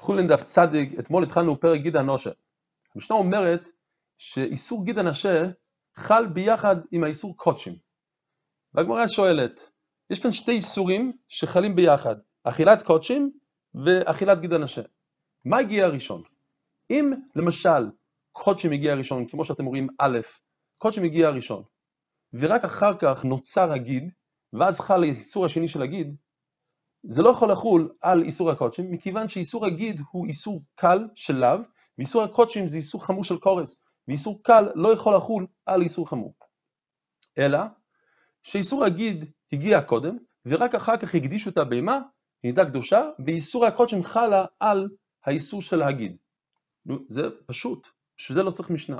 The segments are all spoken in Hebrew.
חולין דף צדיק, אתמול התחלנו פרק גיד הנושה. המשנה אומרת שאיסור גיד הנשה חל ביחד עם האיסור קודשים. והגמרא שואלת, יש כאן שתי איסורים שחלים ביחד, אכילת קודשים ואכילת גיד הנשה. מה הגיע הראשון? אם למשל קודשים הגיע הראשון, כמו שאתם רואים א', קודשים הגיע הראשון, ורק אחר כך נוצר הגיד, ואז חל האיסור השני של הגיד, זה לא יכול לחול על איסור הקודשים, מכיוון שאיסור הגיד הוא איסור קל של לאו, ואיסור הקודשים זה איסור חמור של קורס, ואיסור קל לא יכול לחול על איסור חמור. אלא שאיסור הגיד הגיע קודם, ורק אחר כך הקדישו את הבהמה, נידה קדושה, ואיסור הקודשים חלה על האיסור של הגיד. זה פשוט, בשביל זה לא צריך משנה.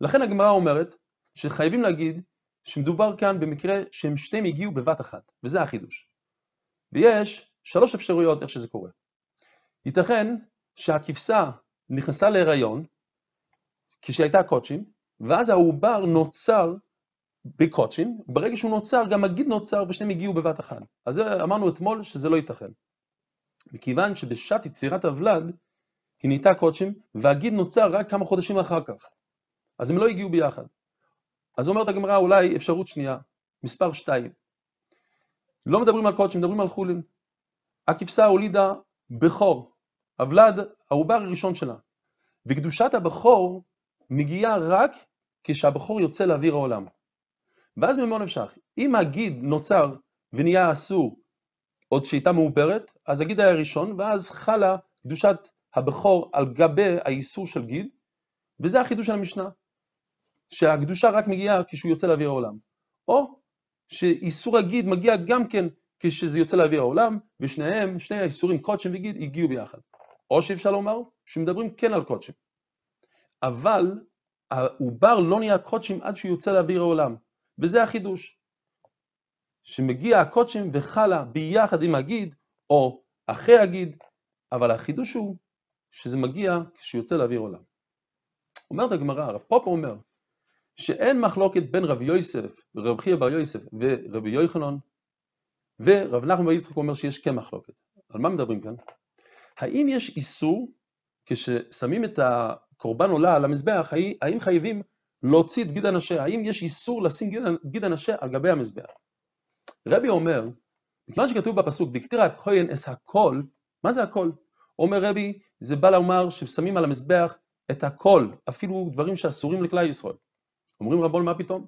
לכן הגמרא אומרת שחייבים להגיד שמדובר כאן במקרה שהם שתיהם הגיעו בבת אחת, וזה החידוש. ויש שלוש אפשרויות איך שזה קורה. ייתכן שהכבשה נכנסה להיריון כשהייתה קודשים, ואז העובר נוצר בקודשים, ברגע שהוא נוצר, גם הגיד נוצר ושניהם הגיעו בבת אחת. אז זה אמרנו אתמול שזה לא ייתכן. מכיוון שבשעת יצירת הוולד, היא נהייתה קודשים, והגיד נוצר רק כמה חודשים אחר כך. אז הם לא הגיעו ביחד. אז אומרת הגמרא אולי אפשרות שנייה, מספר שתיים, לא מדברים על קודש, מדברים על חולין. הכבשה הולידה בכור, הוולד, העובר הראשון שלה. וקדושת הבכור מגיעה רק כשהבכור יוצא לאוויר העולם. ואז ממה נפשך, אם הגיד נוצר ונהיה אסור עוד שהייתה מעוברת, אז הגיד היה ראשון, ואז חלה קדושת הבכור על גבי האיסור של גיד, וזה החידוש של המשנה, שהקדושה רק מגיעה כשהוא יוצא לאוויר העולם. או שאיסור הגיד מגיע גם כן כשזה יוצא לאוויר העולם, ושניהם, שני האיסורים קודשים וגיד הגיעו ביחד. או שאפשר לומר שמדברים כן על קודשים. אבל העובר לא נהיה קודשים עד שהוא יוצא לאוויר העולם, וזה החידוש. שמגיע הקודשים וחלה ביחד עם הגיד, או אחרי הגיד, אבל החידוש הוא שזה מגיע כשיוצא לאוויר עולם. אומרת הגמרא, הרב פופו אומר, שאין מחלוקת בין רבי יוסף, רב חייא בר יוסף ורבי יוחנן, ורב נחמן בר יצחק אומר שיש כן מחלוקת. על מה מדברים כאן? האם יש איסור, כששמים את הקורבן עולה על המזבח, האם חייבים להוציא את גיד הנשה? האם יש איסור לשים גיד הנשה על גבי המזבח? רבי אומר, מכיוון שכתוב בפסוק, דקתירא הכהן אס הכל, מה זה הכל? אומר רבי, זה בא לומר ששמים על המזבח את הכל, אפילו דברים שאסורים לכלל ישראל. אומרים רבון, מה פתאום?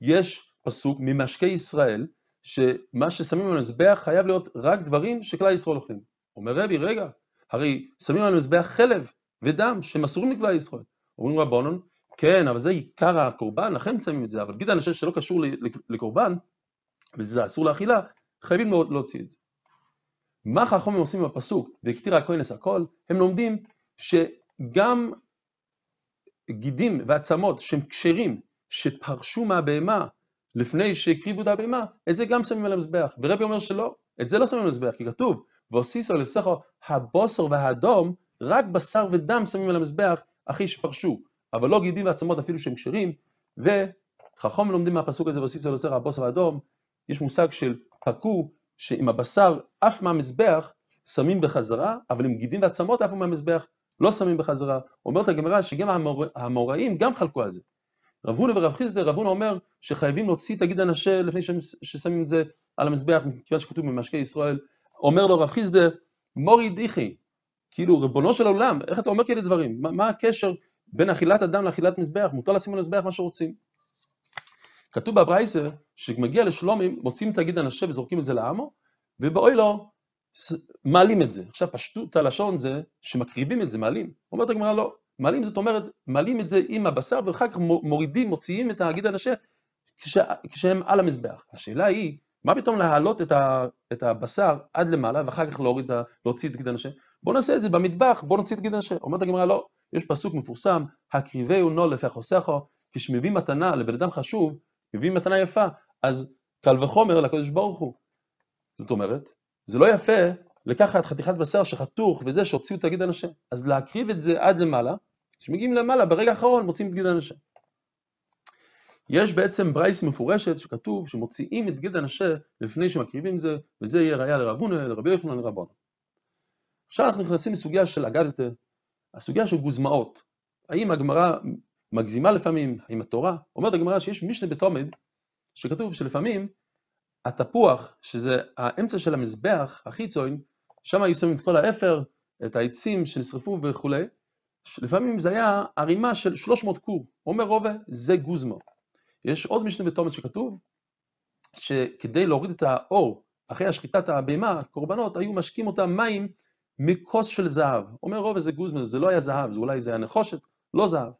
יש פסוק ממשקי ישראל, שמה ששמים על המזבח חייב להיות רק דברים שכלל ישראל אוכלים. אומר רבי, רגע, הרי שמים על המזבח חלב ודם שמסורים לכלל ישראל. אומרים רבונון, כן, אבל זה עיקר הקורבן, לכן שמים את זה, אבל גיד אנשים שלא קשור לקורבן, וזה אסור לאכילה, חייבים מאוד להוציא את זה. מה חכמים עושים עם הפסוק, והקטיר הכהנס הכל, הם לומדים שגם גידים ועצמות שהם כשרים, שפרשו מהבהמה לפני שהקריבו את הבהמה, את זה גם שמים על המזבח. ורבי אומר שלא, את זה לא שמים על המזבח, כי כתוב, והוסיסו לסכו הבוסר והאדום, רק בשר ודם שמים על המזבח אחי שפרשו, אבל לא גידים ועצמות אפילו שהם כשרים, וחכום לומדים מהפסוק הזה, והוסיסו לסכו הבוסר והאדום, יש מושג של פקו, שאם הבשר עף מהמזבח, שמים בחזרה, אבל אם גידים ועצמות עפו מהמזבח, לא שמים בחזרה. אומרת הגמרא שגם המוראים גם חלקו על זה. רב הונא ורב חיסדא, רב הונא אומר שחייבים להוציא תגיד הנשה לפני ששמים את זה על המזבח, כיוון שכתוב במשקי ישראל, אומר לו רב חיסדא, מורי דיחי, כאילו ריבונו של עולם, איך אתה אומר כאלה דברים? מה, מה הקשר בין אכילת אדם לאכילת מזבח? מותר לשים על המזבח מה שרוצים. כתוב בברייסה, שמגיע לשלומים, מוצאים תגיד הנשה וזורקים את זה לעמו, ובואי לו, מעלים את זה. עכשיו פשטות הלשון זה שמקריבים את זה, מעלים. אומרת הגמרא לא, מעלים זאת אומרת, מעלים את זה עם הבשר ואחר כך מורידים, מוציאים את הגיד הנשה כש, כשהם על המזבח. השאלה היא, מה פתאום להעלות את, ה, את הבשר עד למעלה ואחר כך להוריד, להוציא את גיד הנשה? בואו נעשה את זה במטבח, בואו נוציא את גיד הנשה. אומרת הגמרא, לא, יש פסוק מפורסם, הקריבהו נו לפחוסכו, כשמביא מתנה לבן אדם חשוב, מביא מתנה יפה, אז קל וחומר לקדוש ברוך הוא. זאת אומרת, זה לא יפה לקחת חתיכת בשר שחתוך וזה שהוציאו תגיד אנשים. אז להקריב את זה עד למעלה, כשמגיעים למעלה, ברגע האחרון מוצאים את גיד הנשה. יש בעצם ברייס מפורשת שכתוב שמוציאים את גיד הנשה לפני שמקריבים זה, וזה יהיה ראייה לרבונה, לרבי יוחנן, לרבונה. עכשיו אנחנו נכנסים לסוגיה של אגדתה, הסוגיה של גוזמאות. האם הגמרא מגזימה לפעמים, עם התורה? אומרת הגמרא שיש משנה בתומד, שכתוב שלפעמים התפוח, שזה האמצע של המזבח, החיצון, שם היו שמים את כל האפר, את העצים שנשרפו וכולי, לפעמים זה היה ערימה של 300 קור, אומר רובה, זה גוזמה. יש עוד משנה בתומת שכתוב, שכדי להוריד את האור אחרי השחיטת הבהמה, הקורבנות, היו משקים אותם מים מכוס של זהב. אומר רובה זה גוזמה, זה לא היה זהב, זה אולי זה היה נחושת, לא זהב.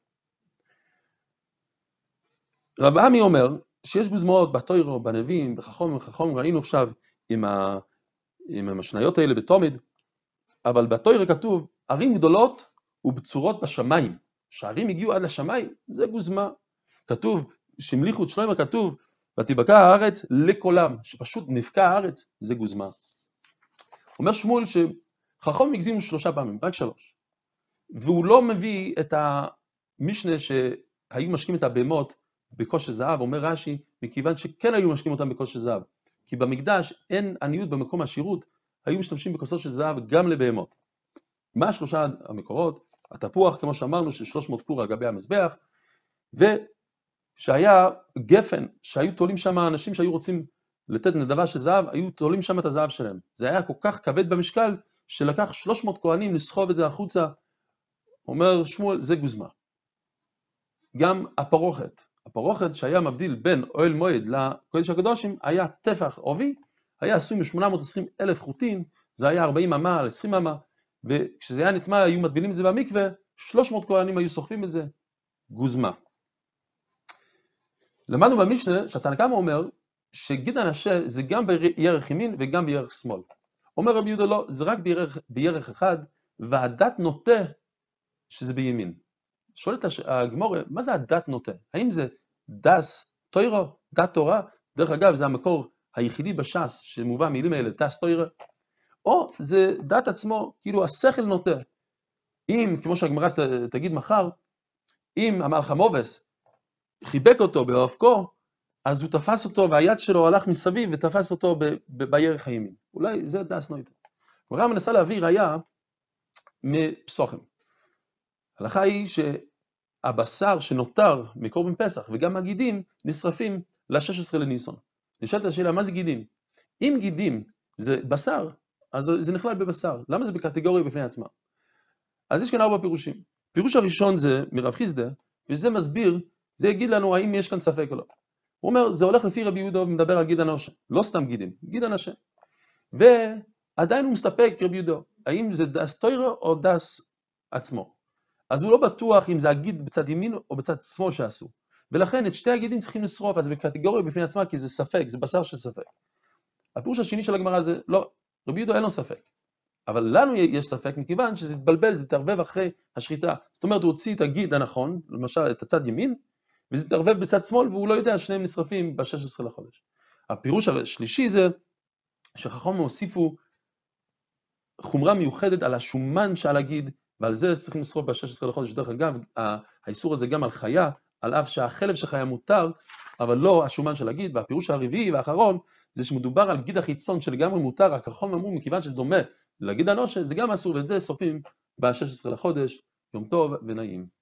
רב עמי אומר שיש גוזמאות בתוירו, בנביאים, בחכום ובחכום, ראינו עכשיו עם, ה... עם המשניות האלה בתומד, אבל בתוירו כתוב ערים גדולות ובצורות בשמיים. שערים הגיעו עד לשמיים, זה גוזמה. כתוב, שמליכו את שלמה, כתוב, ותיבקע הארץ לקולם, שפשוט נבקע הארץ, זה גוזמה. אומר שמואל שחכם הגזים שלושה פעמים, רק שלוש. והוא לא מביא את המשנה שהיו משקים את הבהמות בקושי זהב, אומר רש"י, מכיוון שכן היו משקים אותם בקושי זהב. כי במקדש אין עניות במקום השירות, היו משתמשים בכוסות של זהב גם לבהמות. מה שלושה המקורות? התפוח, כמו שאמרנו, של 300 קור על גבי המזבח, ושהיה גפן, שהיו תולים שם אנשים שהיו רוצים לתת נדבה של זהב, היו תולים שם את הזהב שלהם. זה היה כל כך כבד במשקל, שלקח 300 כהנים לסחוב את זה החוצה. אומר שמואל, זה גוזמה. גם הפרוכת, הפרוכת שהיה מבדיל בין אוהל מועד לקודש הקדושים, היה טפח עובי, היה עשוי מ-820 אלף חוטים, זה היה 40 אמה על 20 אמה, וכשזה היה נטמע היו מטבילים את זה במקווה, 300 כהנים היו סוחבים את זה, גוזמה. למדנו במשנה שהתנא קמא אומר שגיד הנשה זה גם בירך ימין וגם בירך שמאל. אומר רבי יהודה לא, זה רק בירך, בירך אחד, והדת נוטה שזה בימין. שואלת הגמורה, מה זה הדת נוטה? האם זה דס טוירו, דת תורה? דרך אגב, זה המקור היחידי בש"ס שמובא המילים האלה, דס טוירו, או זה דעת עצמו, כאילו השכל נוטה. אם, כמו שהגמרא תגיד מחר, אם המלך המובס חיבק אותו באופקו, אז הוא תפס אותו והיד שלו הלך מסביב ותפס אותו בירך הימין. אולי זה דס נויטה. הגמרא מנסה להביא ראייה מפסוחם. ההלכה היא שהבשר שנותר מקורבן פסח וגם הגידים נשרפים ל-16 לניסון. נשאלת השאלה, מה זה גידים? אם גידים זה בשר, אז זה נכלל בבשר. למה זה בקטגוריה בפני עצמה? אז יש כאן ארבע פירושים. פירוש הראשון זה מרב חיסדה, וזה מסביר, זה יגיד לנו האם יש כאן ספק או לא. הוא אומר, זה הולך לפי רבי יהודה ומדבר על גיד אנושה, לא סתם גידים, גיד אנשה. ועדיין הוא מסתפק, רבי יהודה, האם זה דס טוירו או דס עצמו. אז הוא לא בטוח אם זה הגיד בצד ימין או בצד שמאל שעשו. ולכן את שתי הגידים צריכים לשרוף, אז בקטגוריה בפני עצמה, כי זה ספק, זה בשר של ספק. הפירוש השני של הגמרא זה, לא, רבי יהודה אין לו ספק. אבל לנו יש ספק מכיוון שזה התבלבל, זה התערבב אחרי השחיטה. זאת אומרת, הוא הוציא את הגיד הנכון, למשל את הצד ימין, וזה התערבב בצד שמאל, והוא לא יודע, שניהם נשרפים ב-16 לחודש. הפירוש השלישי זה שחכמים הוסיפו חומרה מיוחדת על השומן שעל הגיד, ועל זה צריכים לשרוף ב-16 לחודש. דרך אגב, האיסור הזה גם על חיה, על אף שהחלב של חיה מותר, אבל לא השומן של הגיד, והפירוש הרביעי והאחרון זה שמדובר על גיד החיצון שלגמרי מותר, רק החום אמור מכיוון שזה דומה לגיד הנושה, זה גם אסור, ואת זה שורפים ב-16 לחודש, יום טוב ונעים.